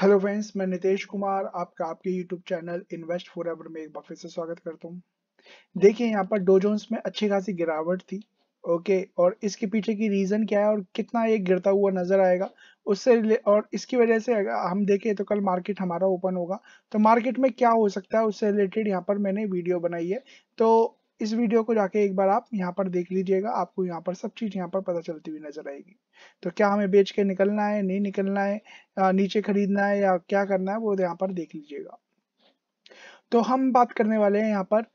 hello friends मैं नितेश कुमार आपका आपके YouTube channel invest forever में एक बार फिर से स्वागत करता हूँ देखिए यहाँ पर डोजोन्स में अच्छी खासी गिरावट थी ओके और इसके पीछे की रीज़न क्या है और कितना ये गिरता हुआ नज़र आएगा उससे और इसकी वजह से हम देखें तो कल मार्केट हमारा ओपन होगा तो मार्केट में क्या हो सकता है उससे रिलेटेड यहाँ पर मैंने वीडियो बनाई है तो इस वीडियो को जाके एक बार आप यहाँ पर देख लीजिएगा आपको यहाँ पर सब चीज़ यहाँ पर पता चलती हुई नजर आएगी तो क्या हमें बेच के निकलना है नहीं निकलना है नीचे खरीदना है या क्या करना है वो तो यहाँ पर देख लीजिएगा तो हम बात करने वाले हैं यहाँ पर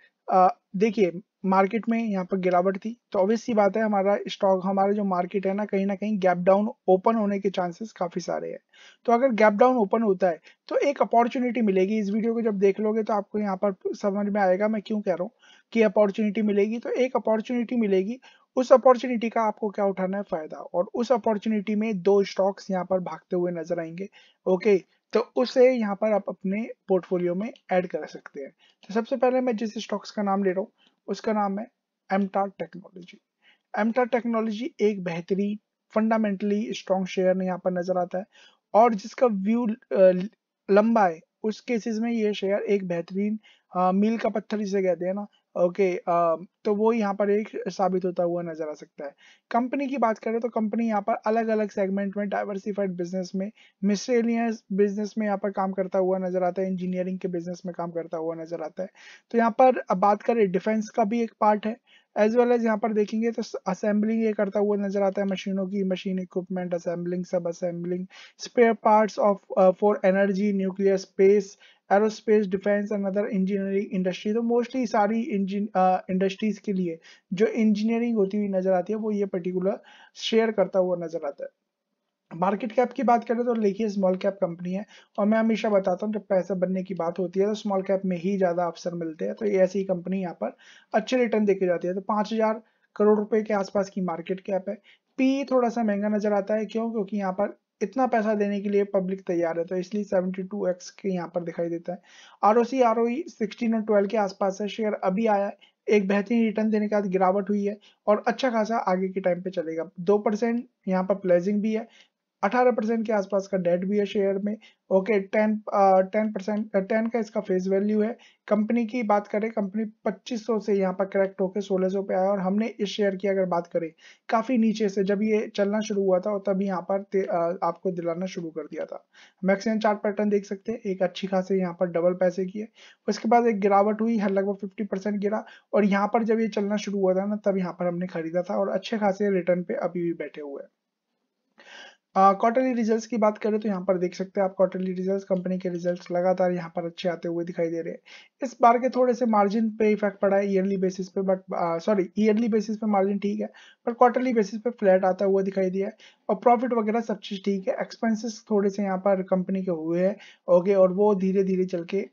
देखिए मार्केट में यहाँ पर गिरावट थी तो ऑब्वियस सी बात है हमारा स्टॉक हमारा जो मार्केट है ना कहीं ना कहीं गैप डाउन ओपन होने के चांसेस काफी सारे हैं तो अगर गैप डाउन ओपन होता है तो एक अपॉर्चुनिटी मिलेगी इस वीडियो को जब देख लोगे तो आपको यहाँ पर समझ में आएगा मैं क्यों कह रहा हूँ की अपॉर्चुनिटी मिलेगी तो एक अपॉर्चुनिटी मिलेगी उस अपॉर्चुनिटी का आपको क्या उठाना है फायदा और उस अपॉर्चुनिटी में दो स्टॉक्स यहाँ पर भागते हुए नजर आएंगे ओके तो उसे यहाँ पर आप अपने पोर्टफोलियो में ऐड कर सकते हैं तो सबसे पहले मैं जिस स्टॉक्स का नाम ले रहा हूँ उसका नाम है एमटा टेक्नोलॉजी एमटा टेक्नोलॉजी एक बेहतरीन फंडामेंटली स्ट्रॉन्ग शेयर यहाँ पर नजर आता है और जिसका व्यू लंबा है उस केसेस में ये शेयर एक बेहतरीन मील का पत्थर जिसे कहते हैं ना ओके तो वो यहाँ पर एक साबित होता हुआ नजर आ सकता है कंपनी की बात करें तो कंपनी यहाँ पर अलग अलग सेगमेंट में डाइवर्सिफाइड बिजनेस में मिसलेनियस बिजनेस में यहाँ पर काम करता हुआ नजर आता है इंजीनियरिंग के बिजनेस में काम करता हुआ नजर आता है तो यहाँ पर बात करें डिफेंस का भी एक पार्ट है एज वेल एज यहाँ पर देखेंगे तो असेंबलिंग ये करता हुआ नजर आता है मशीनों की machine equipment assembling sub assembling spare parts of for energy nuclear space aerospace defence and other engineering industry तो मोस्टली सारी इंडस्ट्रीज के लिए जो इंजीनियरिंग होती हुई नजर आती है वो ये पर्टिकुलर शेयर करता हुआ नजर आता है मार्केट कैप की बात करें तो लेखिए स्मॉल कैप कंपनी है और मैं हमेशा बताता हूँ जब पैसा बनने की बात होती है तो स्मॉल कैप में ही ज़्यादा अवसर मिलते हैं तो ऐसी कंपनी यहाँ पर अच्छे रिटर्न देके जाती है तो पांच हज़ार करोड़ रुपए के आसपास की मार्केट कैप है पी थोड़ा सा महंगा नजर आता है क्यों क्योंकि यहाँ पर इतना पैसा देने के लिए पब्लिक तैयार है तो इसलिए 72x के यहाँ पर दिखाई देता है R O C R O sixteen और ट्वेल्व के आसपास है शेयर अभी आया है एक बेहतरीन रिटर्न देने के बाद गिरावट हुई है और अच्छा खासा आगे के टाइम पे चलेगा दो परसेंट यहाँ पर प्लेजिंग भी है 18 परसेंट के आसपास का डेट भी है शेयर में okay ten ten percent ten का इसका फेस वैल्यू है कंपनी की बात करें कंपनी 2500 से यहाँ पर करेक्ट होकर 1600 पे आया और हमने इस शेयर की अगर बात करें काफ़ी नीचे से जब ये चलना शुरू हुआ था तभी यहाँ पर आ, uh, आपको दिलाना शुरू कर दिया था मैक्सिमम चार्ट पैटर्न देख सकते हैं एक अच्छी खासी यहाँ पर डबल पैसे की है उसके बाद एक गिरावट हुई हर लगभग फिफ्टी गिरा और यहाँ पर जब ये चलना शुरू हुआ था ना तब यहाँ पर हमने खरीदा था और अच्छे खासे रिटर्न पे अभी भी बैठे हुए हैं क्वार्टरली रिजल्ट्स की बात करें तो यहाँ पर देख सकते हैं आप क्वार्टरली रिजल्ट्स कंपनी के रिजल्ट्स लगातार यहाँ पर अच्छे आते हुए दिखाई दे रहे हैं इस बार के थोड़े से मार्जिन पे इफेक्ट पड़ा है ईयरली बेसिस पे बट सॉरी ईयरली बेसिस पे मार्जिन ठीक है बट क्वार्टरली बेसिस पे फ्लैट आता हुआ दिखाई दिया है और प्रॉफिट वगैरह सब चीज़ ठीक है एक्सपेंसिस थोड़े से यहाँ पर कंपनी के हुए हैं ओके और वो धीरे धीरे चल के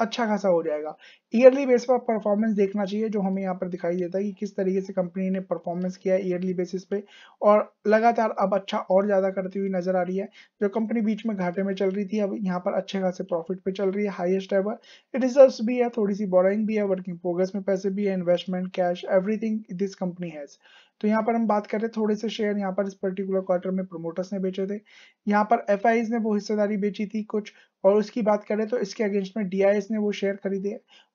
अच्छा खासा हो जाएगा ईयरली बेस पर परफॉर्मेंस देखना चाहिए जो हमें यहाँ पर दिखाई देता है कि किस तरीके से कंपनी ने परफॉर्मेंस किया ईयरली बेसिस पे और लगातार अब अच्छा और ज़्यादा करती हुई नजर आ रही है जो कंपनी बीच में घाटे में चल रही थी अब यहाँ पर अच्छे खासे प्रॉफिट पे चल रही है हाइएस्ट एवर रिजर्व भी है थोड़ी सी बोराइंग भी है वर्किंग प्रोग्रेस में पैसे भी है investment cash everything this company has तो यहाँ पर हम बात कर रहे हैं थोड़े से शेयर यहाँ पर इस पर्टिकुलर क्वार्टर में प्रोमोटर्स ने बेचे थे यहाँ पर एफ ने वो हिस्सेदारी बेची थी कुछ और उसकी बात करें तो इसके अगेंस्ट में डी ने वो शेयर खरीदे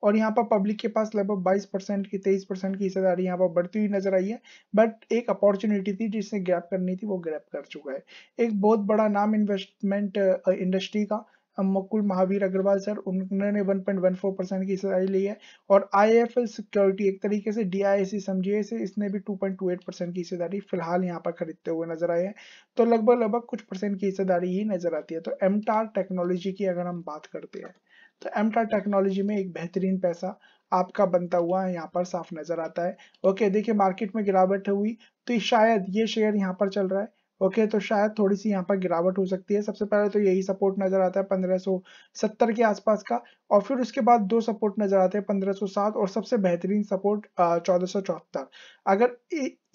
और यहाँ पर पब्लिक के पास लगभग 22 परसेंट की 23 परसेंट की हिस्सेदारी यहाँ पर बढ़ती हुई नजर आई है बट एक अपॉर्चुनिटी थी जिसने ग्रैप करनी थी वो ग्रैप कर चुका है एक बहुत बड़ा नाम इन्वेस्टमेंट इंडस्ट्री का मकुल महावीर अग्रवाल सर उन्होंने 1.14 परसेंट की हिस्सेदारी ली है और आईएफएल सिक्योरिटी एक तरीके से डीआईसी समझिए इसे इसने भी 2.28 परसेंट की हिस्सेदारी फिलहाल यहाँ पर खरीदते हुए नजर आए हैं तो लगभग लगभग कुछ परसेंट की हिस्सेदारी ही नजर आती है तो एमटार टेक्नोलॉजी की अगर हम बात करते हैं तो एमटार टेक्नोलॉजी में एक बेहतरीन पैसा आपका बनता हुआ यहाँ पर साफ नजर आता है ओके देखिए मार्केट में गिरावट हुई तो शायद ये शेयर यहाँ पर चल रहा है ओके तो शायद थोड़ी सी यहाँ पर गिरावट हो सकती है सबसे पहले तो यही सपोर्ट नजर आता है पंद्रह के आसपास का और फिर उसके बाद दो सपोर्ट नजर आते हैं सात और सबसे बेहतरीन सपोर्ट चौदह अगर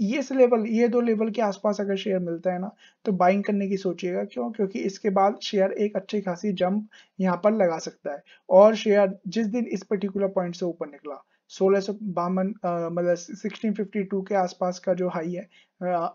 ये लेवल ये दो लेवल के आसपास अगर शेयर मिलता है ना तो बाइंग करने की सोचिएगा क्यों क्योंकि इसके बाद शेयर एक अच्छी खासी जंप यहाँ पर लगा सकता है और शेयर जिस दिन इस पर्टिकुलर पॉइंट से ऊपर निकला सोलह सौ बावन मतलब सिक्सटीन फिफ्टी टू के आसपास का जो हाई है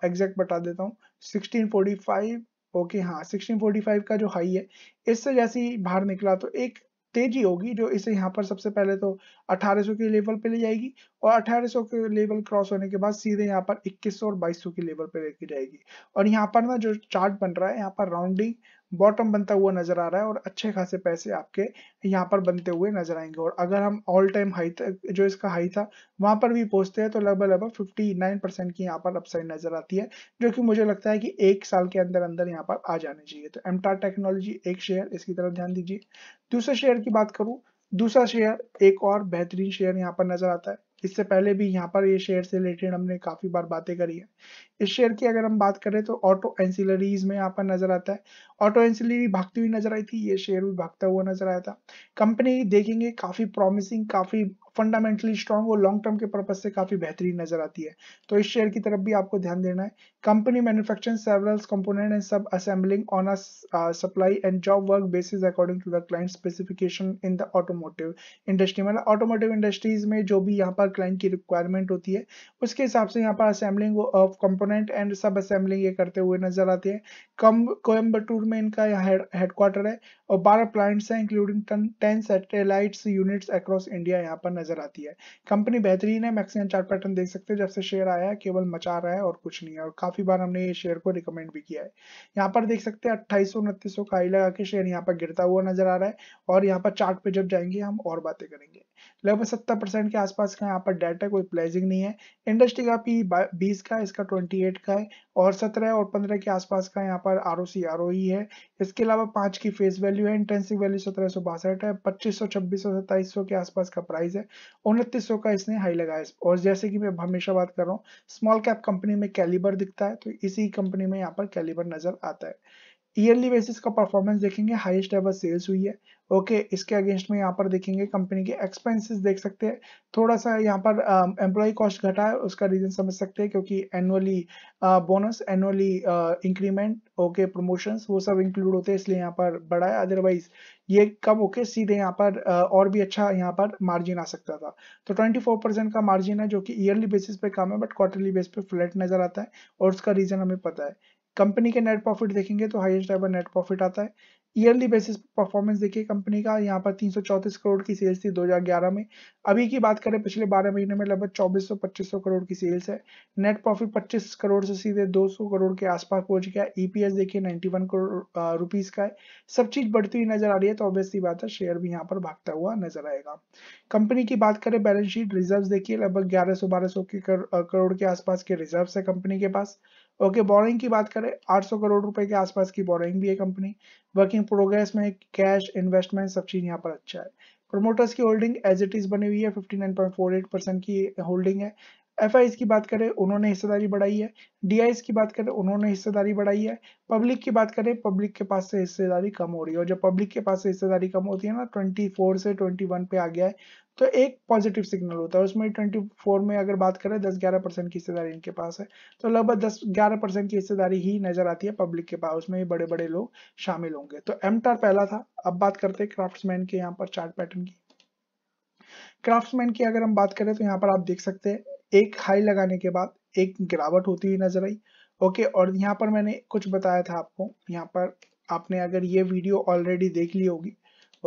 एग्जैक्ट बता देता हूँ सिक्सटीन फोर्टी फाइव ओके हाँ सिक्सटीन फोर्टी फाइव का जो हाई है इससे जैसे ही बाहर निकला तो एक तेजी होगी जो इसे यहाँ पर सबसे पहले तो 1800 के लेवल पे ले जाएगी और 1800 के लेवल क्रॉस होने के बाद सीधे यहाँ पर 2100 और 2200 के लेवल पे लेके जाएगी और यहाँ पर ना जो चार्ट बन रहा है यहाँ पर राउंडिंग बॉटम बनता हुआ नजर आ रहा है और अच्छे खासे पैसे आपके यहाँ पर बनते हुए नजर आएंगे और अगर हम ऑल टाइम हाई जो इसका हाई था वहां पर भी पहुंचते हैं तो लगभग लगभग 59 परसेंट की यहाँ पर अपसाइड नजर आती है जो कि मुझे लगता है कि एक साल के अंदर अंदर यहाँ पर आ जाने चाहिए तो एमटार टेक्नोलॉजी एक शेयर इसकी तरफ ध्यान दीजिए दूसरे शेयर की बात करूँ दूसरा शेयर एक और बेहतरीन शेयर यहाँ पर नजर आता है इससे पहले भी यहाँ पर ये शेयर से रिलेटेड हमने काफ़ी बार बातें करी है इस शेयर की अगर हम बात करें तो ऑटो एंसिलरीज में यहाँ पर नजर आता है ऑटो एंसिलरी भागती हुई नजर आई थी ये शेयर भी भागता हुआ नजर आया था कंपनी देखेंगे काफ़ी प्रॉमिसिंग काफ़ी फंडामेंटली स्ट्रॉन्ग और लॉन्ग टर्म के पर्पज से काफी बेहतरीन नजर आती है तो इस शेयर की तरफ भी आपको ध्यान देना है company manufacturing several component and sub assembling on a supply and job work basis according to the client specification in the automotive industry मतलब ऑटोमोटिव इंडस्ट्रीज में जो भी यहाँ पर क्लाइंट की रिक्वायरमेंट होती है उसके हिसाब से यहाँ पर assembling of component and sub assembling ये करते हुए नजर आते हैं कम कोयम्बटूर में इनका हेडक्वार्टर है और 12 प्लांट्स हैं including ten satellites units across India यहाँ पर नजर आती है कंपनी बेहतरीन है मैक्सिमम चार्ट पैटर्न देख सकते हैं जब से शेयर आया है केवल मचा रहा है और कुछ नहीं है और काफी बार हमने ये शेयर को रिकमेंड भी किया है यहाँ पर देख सकते हैं अट्ठाईस सौ उनतीस सौ लगा के शेयर यहाँ पर गिरता हुआ नजर आ रहा है और यहाँ पर चार्ट पे जब जाएंगे हम और बातें करेंगे लगभग सत्तर परसेंट के आसपास का यहाँ पर डेट है कोई प्लेजिंग नहीं है इंडस्ट्री का पी बीस का इसका ट्वेंटी एट का है और सत्रह और पंद्रह के आसपास का यहाँ पर आर ओ सी आर ओ है इसके अलावा पांच की फेस वैल्यू वैल्यू है इंटेंसिक वैल्यू सत्रह सौ बासठ है पच्चीस सौ छब्बीस सौ सत्ताईस सौ के आसपास का प्राइस है उनतीस सौ का इसने हाई लगाया और जैसे कि मैं हमेशा बात कर रहा हूँ स्मॉल कैप कंपनी में कैलिबर दिखता है तो इसी कंपनी में यहाँ पर कैलिबर नजर आता है ईयरली बेसिस का परफॉर्मेंस देखेंगे हाईएस्ट एवर सेल्स हुई है ओके okay, इसके अगेंस्ट में यहाँ पर देखेंगे कंपनी के एक्सपेंसेस देख सकते हैं थोड़ा सा यहाँ पर एम्प्लॉय um, कॉस्ट घटा है उसका रीजन समझ सकते हैं क्योंकि annually bonus annually increment okay promotions वो सब इंक्लूड होते हैं इसलिए यहाँ पर बढ़ा है अदरवाइज ये कब ओके सीधे यहाँ पर uh, और भी अच्छा यहाँ पर मार्जिन आ सकता था तो ट्वेंटी परसेंट का मार्जिन है जो कि ईयरली बेसिस पे कम है बट क्वार्टरली बेस पे फ्लैट नजर आता है और उसका रीजन हमें पता है कंपनी के नेट प्रॉफिट देखेंगे तो हाईएस्ट एवर नेट प्रॉफिट आता है ईयरली बेसिस परफॉर्मेंस देखिए कंपनी का यहाँ पर 334 करोड़ की सेल्स थी 2011 में अभी की बात करें पिछले 12 महीने में लगभग 2400-2500 करोड़ की सेल्स है नेट प्रॉफिट 25 करोड़ से सीधे 200 करोड़ के आसपास पहुंच गया ईपीएस e देखिए 91 करोड़ रुपीस का है सब चीज बढ़ती हुई नजर आ रही है तो ऑब्वियसली बात है शेयर भी यहाँ पर भागता हुआ नजर आएगा कंपनी की बात करें बैलेंस शीट रिजर्व देखिए लगभग ग्यारह सौ बारह करोड़ के आसपास के रिजर्व है कंपनी के पास ओके बोरिंग की बात करें 800 करोड़ रुपए के आसपास की बोरिंग भी है कंपनी वर्किंग प्रोग्रेस में कैश इन्वेस्टमेंट सब चीज यहाँ पर अच्छा है प्रोमोटर्स की होल्डिंग एज इट इज बनी हुई है 59.48 परसेंट की होल्डिंग है एफ की बात करें उन्होंने हिस्सेदारी बढ़ाई है डी की बात करें उन्होंने हिस्सेदारी बढ़ाई है पब्लिक की बात करें पब्लिक के पास से हिस्सेदारी कम हो रही है और जब पब्लिक के पास से हिस्सेदारी कम होती है ना 24 से 21 पे आ गया है तो एक पॉजिटिव सिग्नल होता है उसमें 24 में अगर बात करें 10 ग्यारह परसेंट की हिस्सेदारी इनके पास है तो लगभग 10 ग्यारह परसेंट की हिस्सेदारी ही नजर आती है पब्लिक के पास उसमें बड़े बड़े लोग शामिल होंगे तो एमटार पहला था अब बात करते हैं क्राफ्टमैन के यहाँ पर चार्ट पैटर्न की क्राफ्ट्समैन की अगर हम बात करें तो यहाँ पर आप देख सकते हैं एक हाई लगाने के बाद एक गिरावट होती हुई नजर आई ओके और यहाँ पर मैंने कुछ बताया था आपको यहाँ पर आपने अगर ये वीडियो ऑलरेडी देख ली होगी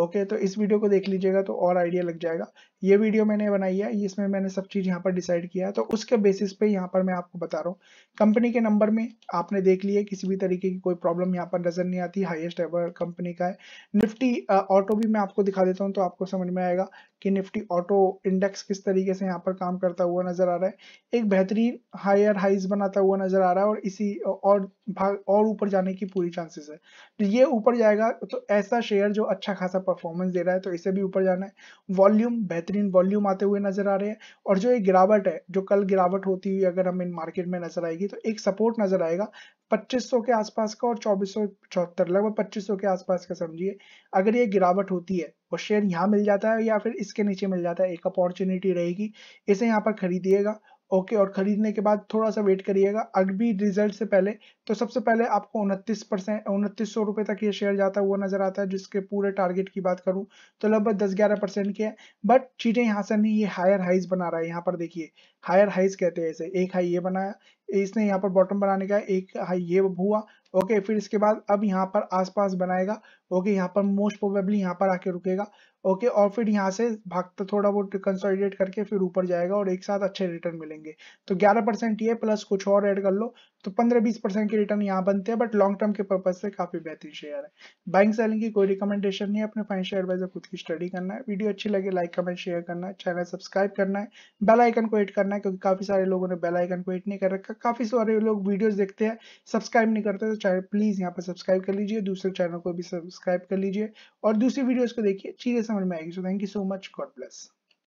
ओके तो इस वीडियो को देख लीजिएगा तो और आइडिया लग जाएगा ये वीडियो मैंने बनाई है इसमें मैंने सब चीज़ यहाँ पर डिसाइड किया है तो उसके बेसिस पे यहाँ पर मैं आपको बता रहा हूँ कंपनी के नंबर में आपने देख लिया किसी भी तरीके की कोई प्रॉब्लम यहाँ पर नज़र नहीं आती हाईएस्ट एवर कंपनी का है निफ्टी ऑटो भी मैं आपको दिखा देता हूँ तो आपको समझ में आएगा कि निफ्टी ऑटो इंडेक्स किस तरीके से यहाँ पर काम करता हुआ नज़र आ रहा है एक बेहतरीन हायर हाइज बनाता हुआ नज़र आ रहा है और इसी और भाग और ऊपर जाने की पूरी चांसेस है तो ये ऊपर जाएगा तो ऐसा शेयर जो अच्छा खासा परफॉर्मेंस दे रहा है तो इसे भी ऊपर जाना है वॉल्यूम बेहतरीन बेहतरीन वॉल्यूम आते हुए नजर आ रहे हैं और जो एक गिरावट है जो कल गिरावट होती हुई अगर हम इन मार्केट में नजर आएगी तो एक सपोर्ट नजर आएगा 2500 के आसपास का और चौबीस चौहत्तर लगभग पच्चीस के आसपास का समझिए अगर ये गिरावट होती है और शेयर यहाँ मिल जाता है या फिर इसके नीचे मिल जाता है एक अपॉर्चुनिटी रहेगी इसे यहाँ पर खरीदिएगा ओके और खरीदने के बाद थोड़ा सा वेट करिएगा अगली रिजल्ट से पहले तो सबसे पहले आपको उनतीस परसेंट उनतीस सौ रुपये तक ये शेयर जाता हुआ नजर आता है जिसके पूरे टारगेट की बात करूं तो लगभग दस ग्यारह परसेंट की है बट चीजें यहाँ से नहीं ये हायर हाइज बना रहा है यहाँ पर देखिए हायर हाइज कहते हैं इसे एक हाई ये बनाया इसने यहाँ पर बॉटम बनाने का एक हाई ये हुआ ओके फिर इसके बाद अब यहाँ पर आसपास बनाएगा ओके यहाँ पर मोस्ट प्रोबेबली यहाँ पर आके रुकेगा ओके और फिर यहाँ से भागता थोड़ा बहुत कंसोलिडेट करके फिर ऊपर जाएगा और एक साथ अच्छे रिटर्न मिलेंगे तो 11 परसेंट ये प्लस कुछ और ऐड कर लो तो 15-20 परसेंट के रिटर्न यहाँ बनते हैं बट लॉन्ग टर्म के पर्पज से काफी बेहतरीन शेयर है बैंक सेलिंग की कोई रिकमेंडेशन नहीं है अपने फाइनेंशियल एडवाइजर खुद की स्टडी करना है वीडियो अच्छी लगे लाइक कमेंट शेयर करना है चैनल सब्सक्राइब करना है बेलाइकन को हिट करना है क्योंकि काफी सारे लोगों ने बेलाइकन को हिट नहीं कर रखा काफ़ी सारे लोग वीडियोस देखते हैं सब्सक्राइब नहीं करते तो चैनल प्लीज़ यहाँ पर सब्सक्राइब कर लीजिए दूसरे चैनल को भी सब्सक्राइब कर लीजिए और दूसरी वीडियोज़ को देखिए चीज़ें समझ में आएगी so thank you so much God bless